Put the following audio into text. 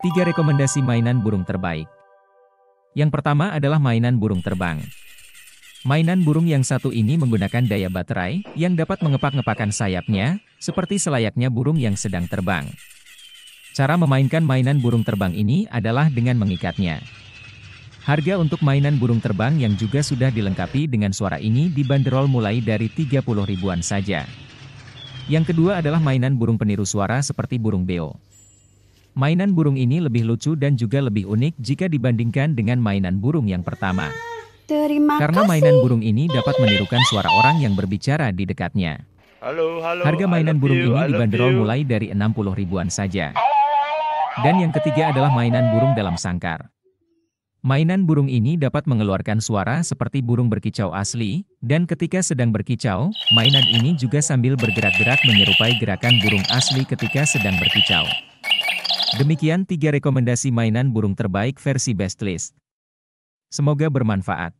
3 rekomendasi mainan burung terbaik. Yang pertama adalah mainan burung terbang. Mainan burung yang satu ini menggunakan daya baterai yang dapat mengepak-ngepakan sayapnya, seperti selayaknya burung yang sedang terbang. Cara memainkan mainan burung terbang ini adalah dengan mengikatnya. Harga untuk mainan burung terbang yang juga sudah dilengkapi dengan suara ini dibanderol mulai dari 30 ribuan saja. Yang kedua adalah mainan burung peniru suara seperti burung beo. Mainan burung ini lebih lucu dan juga lebih unik jika dibandingkan dengan mainan burung yang pertama. Terima Karena kasih. mainan burung ini dapat menirukan suara orang yang berbicara di dekatnya. Halo, halo, Harga mainan burung you, ini dibanderol mulai dari 60 ribuan saja. Dan yang ketiga adalah mainan burung dalam sangkar. Mainan burung ini dapat mengeluarkan suara seperti burung berkicau asli, dan ketika sedang berkicau, mainan ini juga sambil bergerak-gerak menyerupai gerakan burung asli ketika sedang berkicau. Demikian tiga rekomendasi mainan burung terbaik versi Best List. Semoga bermanfaat.